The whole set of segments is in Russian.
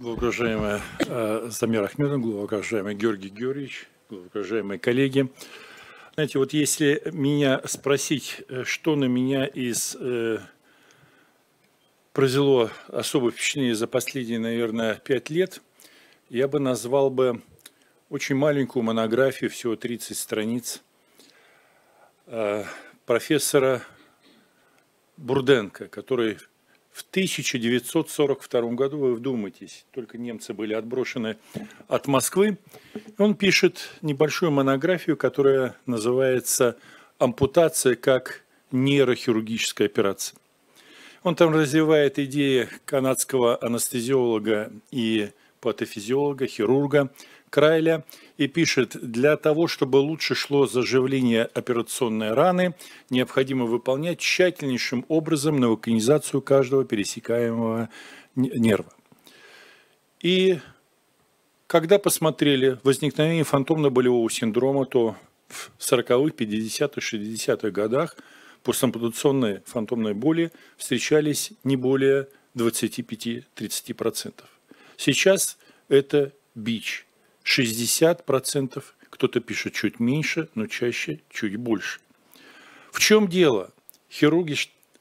Благоуважаемый э, Самир Ахмедов, уважаемый Георгий Георгиевич, уважаемые коллеги. Знаете, вот если меня спросить, э, что на меня из э, произвело особое впечатление за последние, наверное, пять лет, я бы назвал бы очень маленькую монографию, всего 30 страниц, э, профессора Бурденко, который в 1942 году, вы вдумайтесь, только немцы были отброшены от Москвы. Он пишет небольшую монографию, которая называется «Ампутация как нейрохирургическая операция». Он там развивает идеи канадского анестезиолога и патофизиолога, хирурга Крайля и пишет, для того, чтобы лучше шло заживление операционной раны, необходимо выполнять тщательнейшим образом науканизацию каждого пересекаемого нерва. И когда посмотрели возникновение фантомно-болевого синдрома, то в 40-х, 50-х, 60-х годах постампутационные фантомные боли встречались не более 25-30%. Сейчас это бич – 60%, кто-то пишет чуть меньше, но чаще чуть больше. В чем дело? Хирурги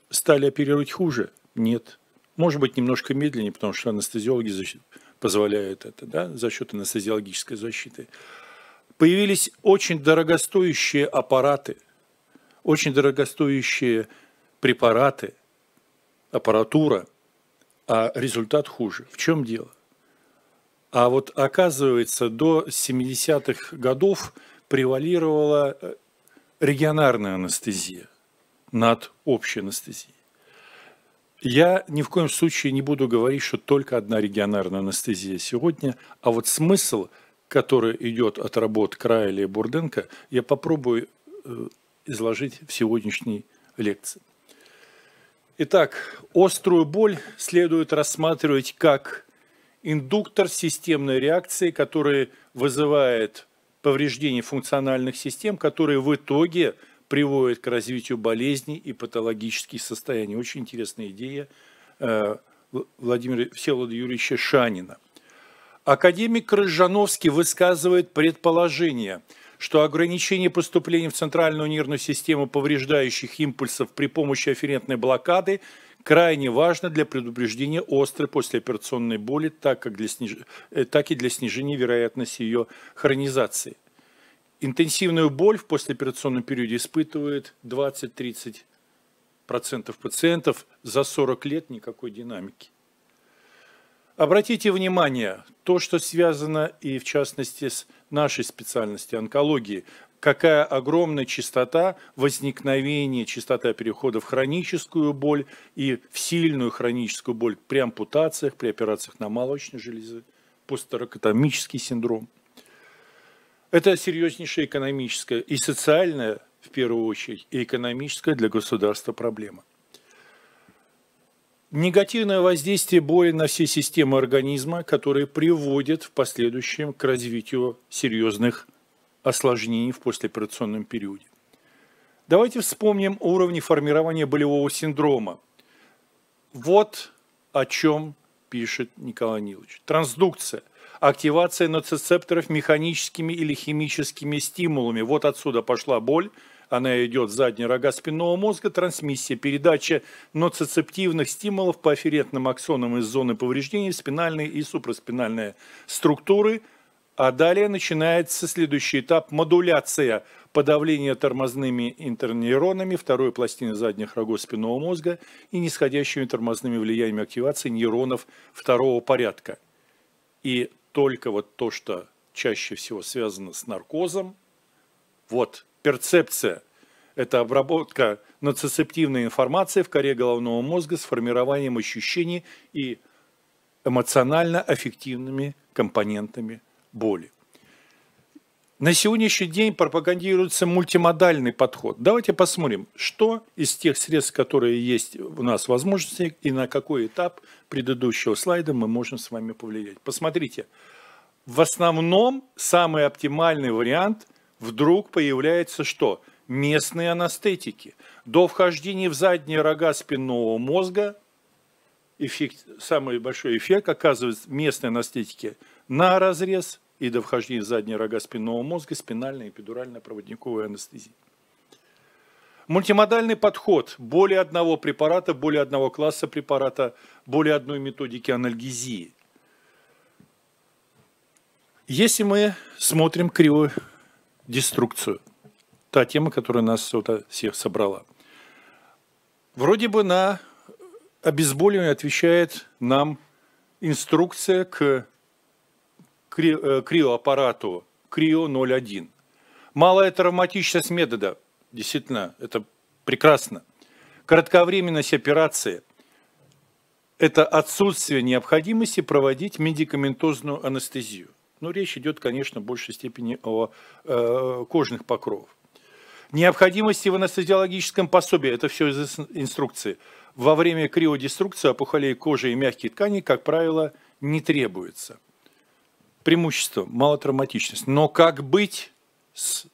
стали оперировать хуже? Нет. Может быть, немножко медленнее, потому что анестезиологи позволяют это, да, за счет анестезиологической защиты. Появились очень дорогостоящие аппараты, очень дорогостоящие препараты, аппаратура, а результат хуже. В чем дело? А вот оказывается, до 70-х годов превалировала э, регионарная анестезия над общей анестезией. Я ни в коем случае не буду говорить, что только одна регионарная анестезия сегодня, а вот смысл, который идет от работ Края или Бурденко, я попробую э, изложить в сегодняшней лекции. Итак, острую боль следует рассматривать как индуктор системной реакции, который вызывает повреждение функциональных систем, которые в итоге приводят к развитию болезней и патологических состояний. Очень интересная идея э, Владимира Всеволода Юрьевича Шанина. Академик Крыжановский высказывает предположение, что ограничение поступления в центральную нервную систему повреждающих импульсов при помощи афферентной блокады – крайне важно для предупреждения острой послеоперационной боли, так, как для сниж... Э, так и для снижения вероятности ее хронизации. Интенсивную боль в послеоперационном периоде испытывает 20-30% пациентов за 40 лет никакой динамики. Обратите внимание, то, что связано и в частности с нашей специальностью онкологии, какая огромная частота возникновения, частота перехода в хроническую боль и в сильную хроническую боль при ампутациях, при операциях на молочной железе, постторакотомический синдром. Это серьезнейшая экономическая и социальная, в первую очередь, и экономическая для государства проблема. Негативное воздействие боли на все системы организма, которые приводят в последующем к развитию серьезных осложнений в послеоперационном периоде. Давайте вспомним уровни формирования болевого синдрома. Вот о чем пишет Николай Нилович. Трансдукция – активация ноцицепторов механическими или химическими стимулами. Вот отсюда пошла боль, она идет с задней рога спинного мозга, трансмиссия, передача ноцицептивных стимулов по афферентным аксонам из зоны повреждения в спинальные и суpraспинальные структуры – а далее начинается следующий этап – модуляция подавления тормозными интернейронами второй пластины задних рогов спинного мозга и нисходящими тормозными влияниями активации нейронов второго порядка. И только вот то, что чаще всего связано с наркозом, вот перцепция – это обработка нацицептивной информации в коре головного мозга с формированием ощущений и эмоционально-аффективными компонентами боли. На сегодняшний день пропагандируется мультимодальный подход. Давайте посмотрим, что из тех средств, которые есть у нас возможности, и на какой этап предыдущего слайда мы можем с вами повлиять. Посмотрите, в основном самый оптимальный вариант вдруг появляется что? Местные анестетики. До вхождения в задние рога спинного мозга эффект, самый большой эффект оказывает местные анестетики на разрез и до вхождения в рога спинного мозга, спинальная и педуральная проводниковая анестезия. Мультимодальный подход. Более одного препарата, более одного класса препарата, более одной методики анальгезии. Если мы смотрим деструкцию та тема, которая нас сюда всех собрала. Вроде бы на обезболивание отвечает нам инструкция к э, криоаппарату Крио-01. Малая травматичность метода, действительно, это прекрасно. Кратковременность операции – это отсутствие необходимости проводить медикаментозную анестезию. Но речь идет, конечно, в большей степени о э, кожных покровах. Необходимости в анестезиологическом пособии, это все из инструкции. Во время криодеструкции опухолей кожи и мягких тканей, как правило, не требуется. Преимущество – малотравматичность. Но как быть, с,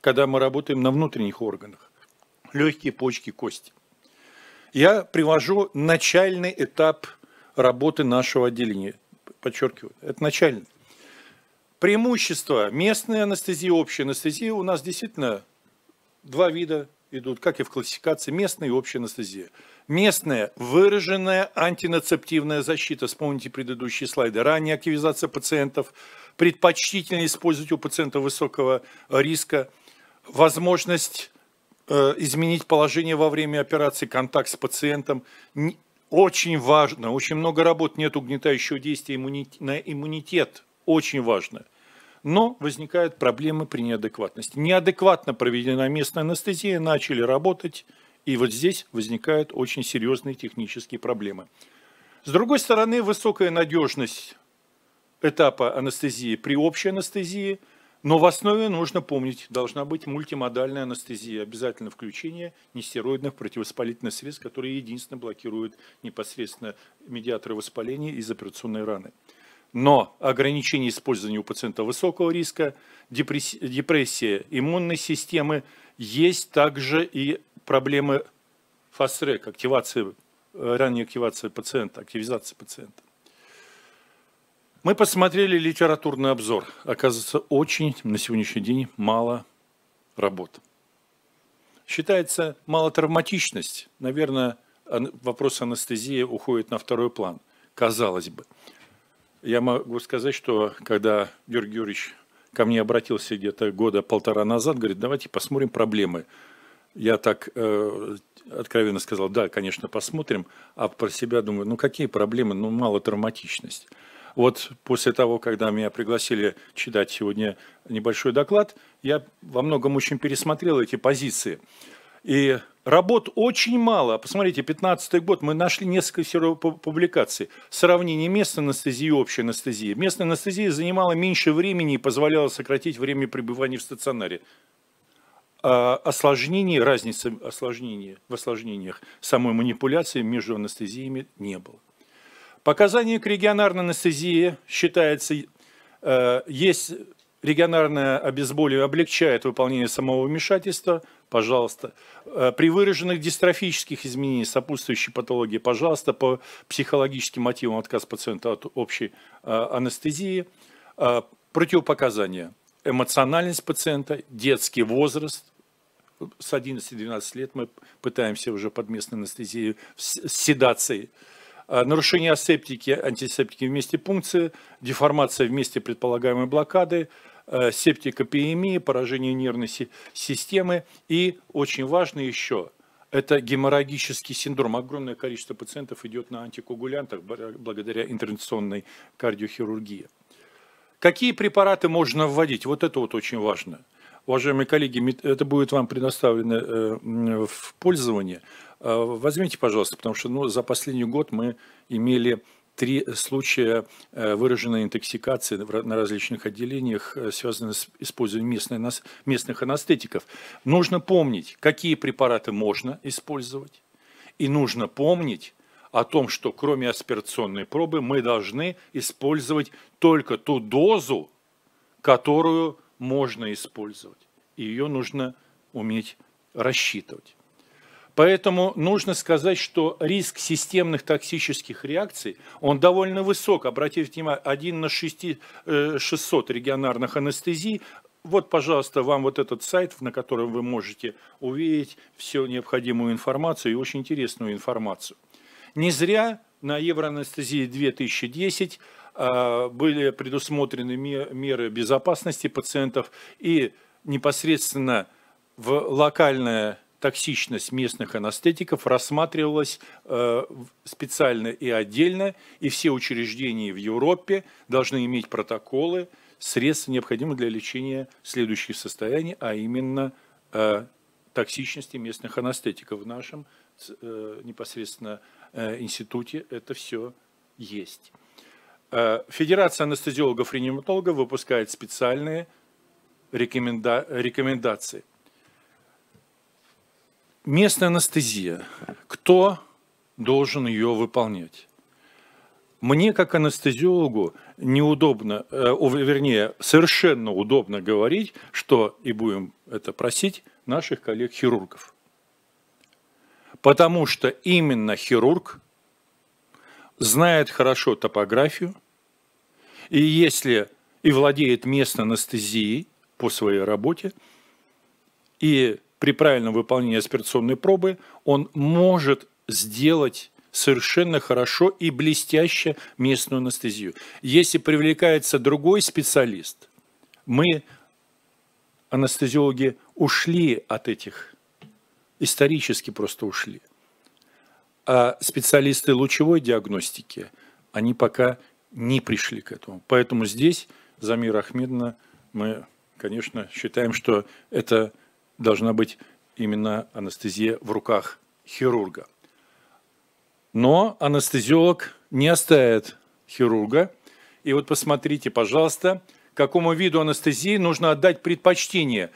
когда мы работаем на внутренних органах? Легкие, почки, кости. Я привожу начальный этап работы нашего отделения. Подчеркиваю, это начальный. Преимущество местная анестезия, общая анестезия. У нас действительно два вида идут, как и в классификации, местная и общая анестезия. Местная выраженная антинацептивная защита. Вспомните предыдущие слайды. Ранняя активизация пациентов. Предпочтительно использовать у пациента высокого риска. Возможность э, изменить положение во время операции, контакт с пациентом. Очень важно, очень много работ нет угнетающего действия иммунит, на иммунитет. Очень важно но возникают проблемы при неадекватности. Неадекватно проведена местная анестезия, начали работать, и вот здесь возникают очень серьезные технические проблемы. С другой стороны, высокая надежность этапа анестезии при общей анестезии, но в основе нужно помнить, должна быть мультимодальная анестезия, обязательно включение нестероидных противовоспалительных средств, которые единственно блокируют непосредственно медиаторы воспаления из операционной раны но ограничение использования у пациента высокого риска, депрессия иммунной системы, есть также и проблемы фаст активации, э, ранняя активация пациента, активизация пациента. Мы посмотрели литературный обзор. Оказывается, очень на сегодняшний день мало работ. Считается мало травматичность. Наверное, вопрос анестезии уходит на второй план, казалось бы. Я могу сказать, что когда Георгий Юрьевич ко мне обратился где-то года полтора назад, говорит, давайте посмотрим проблемы. Я так э, откровенно сказал, да, конечно, посмотрим, а про себя думаю, ну какие проблемы, ну мало травматичность. Вот после того, когда меня пригласили читать сегодня небольшой доклад, я во многом очень пересмотрел эти позиции. И работ очень мало. Посмотрите, 15 год, мы нашли несколько публикаций. Сравнение местной анестезии и общей анестезии. Местная анестезия занимала меньше времени и позволяла сократить время пребывания в стационаре. А осложнений, разницы осложнений, в осложнениях самой манипуляции между анестезиями не было. Показания к регионарной анестезии считается, э, есть регионарное обезболивание облегчает выполнение самого вмешательства – пожалуйста. Э, при выраженных дистрофических изменениях сопутствующей патологии, пожалуйста, по психологическим мотивам отказ пациента от общей э, анестезии. Э, противопоказания. Эмоциональность пациента, детский возраст. С 11-12 лет мы пытаемся уже под местной анестезией с седацией нарушение асептики, антисептики вместе пункции, деформация вместе предполагаемой блокады, Э, септикопиемии поражение нервной системы и очень важно еще – это геморрагический синдром. Огромное количество пациентов идет на антикоагулянтах благодаря интервенционной кардиохирургии. Какие препараты можно вводить? Вот это вот очень важно. Уважаемые коллеги, это будет вам предоставлено э, в пользование. Э, возьмите, пожалуйста, потому что ну, за последний год мы имели три случая э, выраженной интоксикации на различных отделениях, э, связанные с использованием местных, местных анестетиков. Нужно помнить, какие препараты можно использовать, и нужно помнить, о том, что кроме аспирационной пробы мы должны использовать только ту дозу, которую можно использовать. И ее нужно уметь рассчитывать. Поэтому нужно сказать, что риск системных токсических реакций, он довольно высок. Обратите внимание, 1 на 600 э, регионарных анестезий вот, пожалуйста, вам вот этот сайт, на котором вы можете увидеть всю необходимую информацию и очень интересную информацию. Не зря на евроанестезии 2010 э, были предусмотрены меры безопасности пациентов и непосредственно в локальное токсичность местных анестетиков рассматривалась э, специально и отдельно, и все учреждения в Европе должны иметь протоколы, средства необходимых для лечения следующих состояний, а именно э, токсичности местных анестетиков. В нашем э, непосредственно э, институте это все есть. Э, Федерация анестезиологов-реаниматологов выпускает специальные рекоменда рекомендации – местная анестезия. Кто должен ее выполнять? Мне, как анестезиологу, неудобно, э, вернее, совершенно удобно говорить, что, и будем это просить, наших коллег-хирургов. Потому что именно хирург знает хорошо топографию, и если и владеет местной анестезией по своей работе, и при правильном выполнении аспирационной пробы он может сделать совершенно хорошо и блестяще местную анестезию. Если привлекается другой специалист, мы, анестезиологи, ушли от этих, исторически просто ушли. А специалисты лучевой диагностики, они пока не пришли к этому. Поэтому здесь Замира Ахмедовна мы, конечно, считаем, что это должна быть именно анестезия в руках хирурга. Но анестезиолог не оставит хирурга. И вот посмотрите, пожалуйста, какому виду анестезии нужно отдать предпочтение.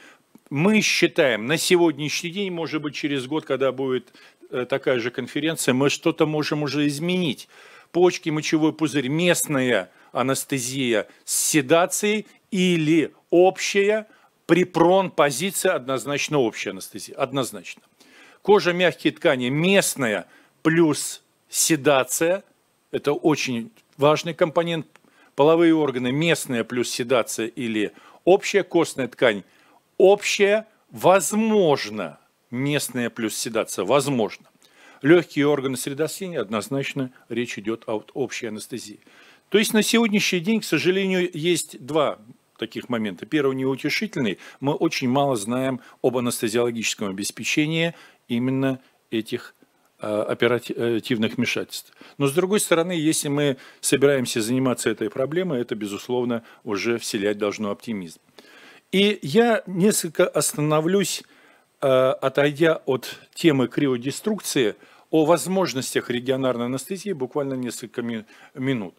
Мы считаем, на сегодняшний день, может быть, через год, когда будет э, такая же конференция, мы что-то можем уже изменить. Почки, мочевой пузырь, местная анестезия с седацией или общая при прон позиция однозначно общая анестезия, однозначно. Кожа, мягкие ткани, местная плюс седация, это очень важный компонент, половые органы, местная плюс седация или общая костная ткань, общая, возможно, местная плюс седация, возможно. Легкие органы средосения, однозначно речь идет о общей анестезии. То есть на сегодняшний день, к сожалению, есть два таких моментов Первый неутешительный. Мы очень мало знаем об анестезиологическом обеспечении именно этих э, оперативных э, вмешательств. Но с другой стороны, если мы собираемся заниматься этой проблемой, это, безусловно, уже вселять должно оптимизм. И я несколько остановлюсь, э, отойдя от темы криодеструкции, о возможностях регионарной анестезии буквально несколько минут.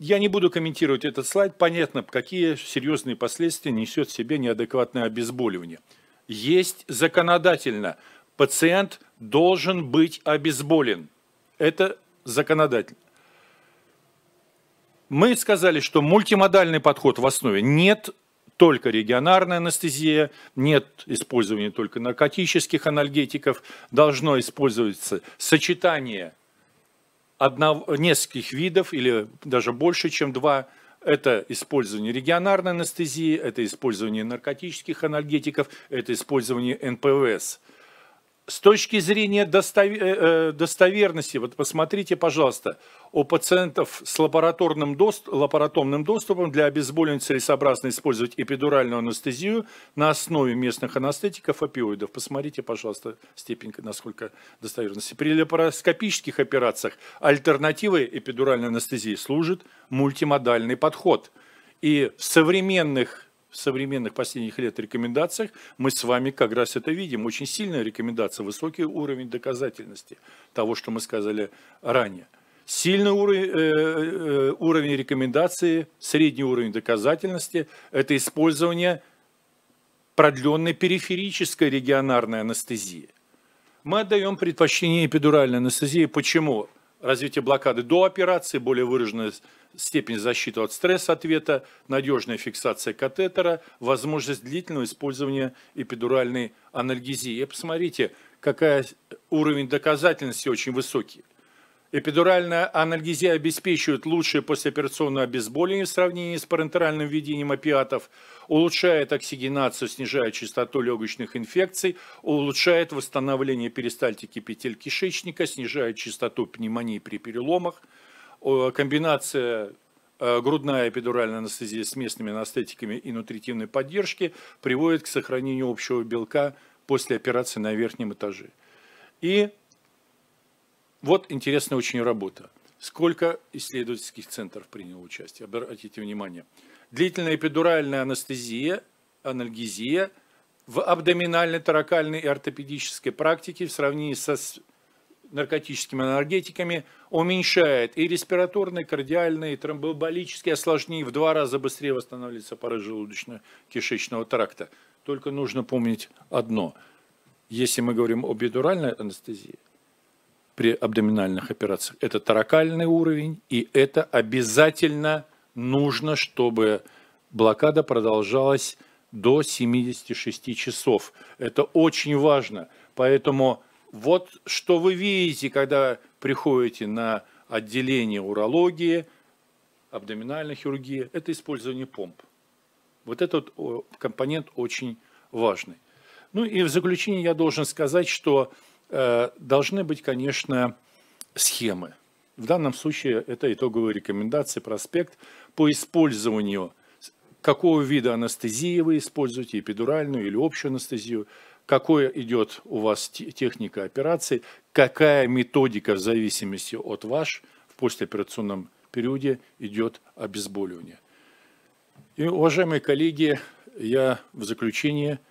Я не буду комментировать этот слайд. Понятно, какие серьезные последствия несет в себе неадекватное обезболивание. Есть законодательно. Пациент должен быть обезболен. Это законодательно. Мы сказали, что мультимодальный подход в основе. Нет только регионарная анестезия, нет использования только наркотических анальгетиков. Должно использоваться сочетание одного, нескольких видов или даже больше, чем два. Это использование регионарной анестезии, это использование наркотических анальгетиков, это использование НПВС с точки зрения э, э, достоверности, вот посмотрите, пожалуйста, у пациентов с лабораторным, дост, лабораторным доступом для обезболивания целесообразно использовать эпидуральную анестезию на основе местных анестетиков опиоидов. Посмотрите, пожалуйста, степень, насколько достоверности. При лапароскопических операциях альтернативой эпидуральной анестезии служит мультимодальный подход. И в современных в современных последних лет рекомендациях мы с вами как раз это видим. Очень сильная рекомендация, высокий уровень доказательности того, что мы сказали ранее. Сильный уровень, э, э уровень рекомендации, средний уровень доказательности – это использование продленной периферической регионарной анестезии. Мы отдаем предпочтение эпидуральной анестезии. Почему? Почему? развитие блокады до операции, более выраженная степень защиты от стресс-ответа, надежная фиксация катетера, возможность длительного использования эпидуральной анальгезии. И посмотрите, какая уровень доказательности очень высокий. Эпидуральная анальгезия обеспечивает лучшее послеоперационное обезболивание в сравнении с парентеральным введением опиатов, улучшает оксигенацию, снижает частоту легочных инфекций, улучшает восстановление перистальтики петель кишечника, снижает частоту пневмонии при переломах. Комбинация э, грудная эпидуральная анестезия с местными анестетиками и нутритивной поддержки приводит к сохранению общего белка после операции на верхнем этаже. И вот интересная очень работа. Сколько исследовательских центров приняло участие? Обратите внимание. Длительная эпидуральная анестезия, анальгезия в абдоминальной, таракальной и ортопедической практике в сравнении со наркотическими анальгетиками уменьшает и респираторные, кардиальные, и тромбоболические осложнения в два раза быстрее восстанавливается пара желудочно-кишечного тракта. Только нужно помнить одно. Если мы говорим об эдуральной анестезии – при абдоминальных операциях. Это таракальный уровень, и это обязательно нужно, чтобы блокада продолжалась до 76 часов. Это очень важно. Поэтому вот что вы видите, когда приходите на отделение урологии, абдоминальной хирургии, это использование помп. Вот этот компонент очень важный. Ну и в заключение я должен сказать, что Э, должны быть, конечно, схемы. В данном случае это итоговые рекомендации, проспект по использованию, какого вида анестезии вы используете, эпидуральную или общую анестезию, какой идет у вас техника операции, какая методика в зависимости от ваш в послеоперационном периоде идет обезболивание. И, уважаемые коллеги, я в заключение –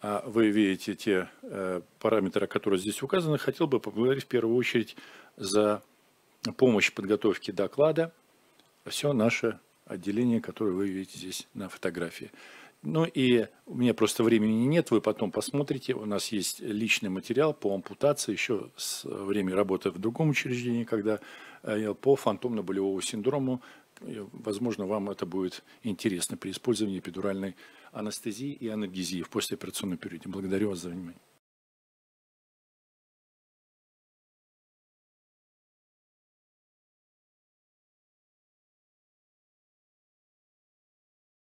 а вы видите те э, параметры, которые здесь указаны, хотел бы поблагодарить в первую очередь за помощь в подготовке доклада. Все наше отделение, которое вы видите здесь на фотографии. Ну и у меня просто времени нет, вы потом посмотрите. У нас есть личный материал по ампутации, еще с время работы в другом учреждении, когда э, по фантомно-болевому синдрому возможно, вам это будет интересно при использовании эпидуральной анестезии и анальгезии в послеоперационном периоде. Благодарю вас за внимание.